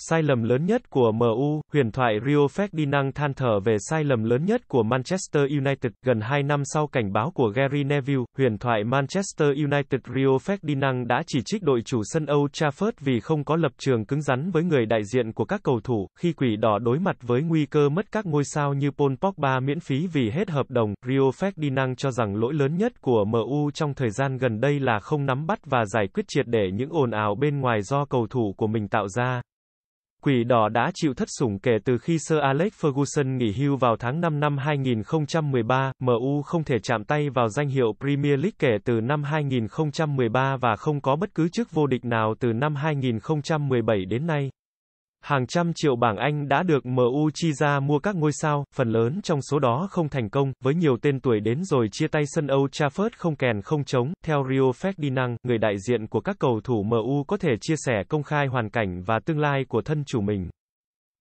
Sai lầm lớn nhất của MU, huyền thoại Rio Ferdinand than thở về sai lầm lớn nhất của Manchester United, gần 2 năm sau cảnh báo của Gary Neville, huyền thoại Manchester United Rio Ferdinand đã chỉ trích đội chủ sân Old Trafford vì không có lập trường cứng rắn với người đại diện của các cầu thủ, khi quỷ đỏ đối mặt với nguy cơ mất các ngôi sao như Paul Pogba miễn phí vì hết hợp đồng, Rio Ferdinand cho rằng lỗi lớn nhất của MU trong thời gian gần đây là không nắm bắt và giải quyết triệt để những ồn ào bên ngoài do cầu thủ của mình tạo ra. Quỷ đỏ đã chịu thất sủng kể từ khi Sir Alex Ferguson nghỉ hưu vào tháng 5 năm 2013, MU không thể chạm tay vào danh hiệu Premier League kể từ năm 2013 và không có bất cứ chức vô địch nào từ năm 2017 đến nay. Hàng trăm triệu bảng Anh đã được MU chi ra mua các ngôi sao, phần lớn trong số đó không thành công, với nhiều tên tuổi đến rồi chia tay sân âu Trafford không kèn không trống. Theo Rio Ferdinand, người đại diện của các cầu thủ MU có thể chia sẻ công khai hoàn cảnh và tương lai của thân chủ mình.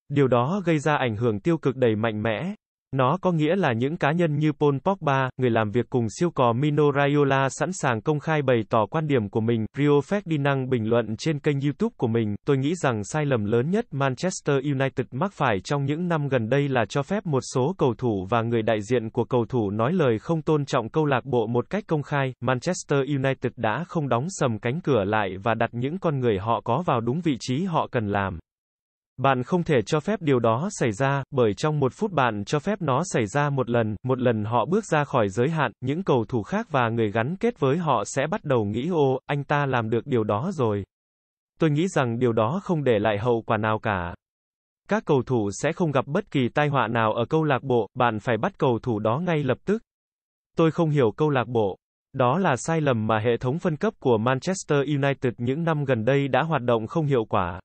Điều đó gây ra ảnh hưởng tiêu cực đầy mạnh mẽ, nó có nghĩa là những cá nhân như Paul Pogba, người làm việc cùng siêu cò Mino Raiola sẵn sàng công khai bày tỏ quan điểm của mình. Rio Ferdinand bình luận trên kênh YouTube của mình, tôi nghĩ rằng sai lầm lớn nhất Manchester United mắc phải trong những năm gần đây là cho phép một số cầu thủ và người đại diện của cầu thủ nói lời không tôn trọng câu lạc bộ một cách công khai. Manchester United đã không đóng sầm cánh cửa lại và đặt những con người họ có vào đúng vị trí họ cần làm. Bạn không thể cho phép điều đó xảy ra, bởi trong một phút bạn cho phép nó xảy ra một lần, một lần họ bước ra khỏi giới hạn, những cầu thủ khác và người gắn kết với họ sẽ bắt đầu nghĩ ô, anh ta làm được điều đó rồi. Tôi nghĩ rằng điều đó không để lại hậu quả nào cả. Các cầu thủ sẽ không gặp bất kỳ tai họa nào ở câu lạc bộ, bạn phải bắt cầu thủ đó ngay lập tức. Tôi không hiểu câu lạc bộ. Đó là sai lầm mà hệ thống phân cấp của Manchester United những năm gần đây đã hoạt động không hiệu quả.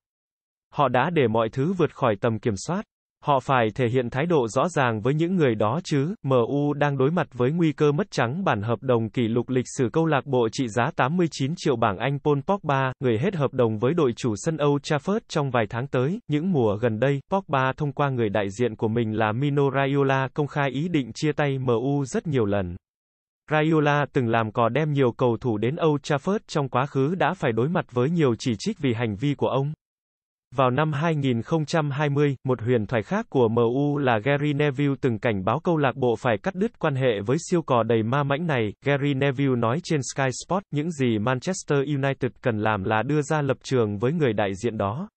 Họ đã để mọi thứ vượt khỏi tầm kiểm soát. Họ phải thể hiện thái độ rõ ràng với những người đó chứ, MU đang đối mặt với nguy cơ mất trắng bản hợp đồng kỷ lục lịch sử câu lạc bộ trị giá 89 triệu bảng Anh Paul Pogba, người hết hợp đồng với đội chủ sân Old Trafford trong vài tháng tới. Những mùa gần đây, Pogba thông qua người đại diện của mình là Mino Raiola công khai ý định chia tay MU rất nhiều lần. Raiola từng làm cò đem nhiều cầu thủ đến Old Trafford trong quá khứ đã phải đối mặt với nhiều chỉ trích vì hành vi của ông. Vào năm 2020, một huyền thoại khác của MU là Gary Neville từng cảnh báo câu lạc bộ phải cắt đứt quan hệ với siêu cò đầy ma mãnh này. Gary Neville nói trên Sky Sport, những gì Manchester United cần làm là đưa ra lập trường với người đại diện đó.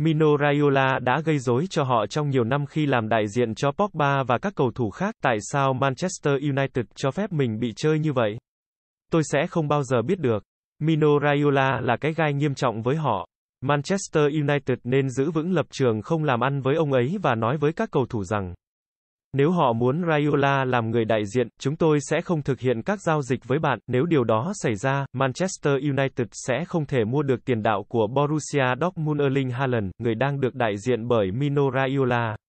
Mino Raiola đã gây rối cho họ trong nhiều năm khi làm đại diện cho Pogba và các cầu thủ khác. Tại sao Manchester United cho phép mình bị chơi như vậy? Tôi sẽ không bao giờ biết được. Mino Raiola là cái gai nghiêm trọng với họ. Manchester United nên giữ vững lập trường không làm ăn với ông ấy và nói với các cầu thủ rằng nếu họ muốn Raiola làm người đại diện, chúng tôi sẽ không thực hiện các giao dịch với bạn. Nếu điều đó xảy ra, Manchester United sẽ không thể mua được tiền đạo của Borussia Dortmund Erling Haaland, người đang được đại diện bởi Mino Raiola.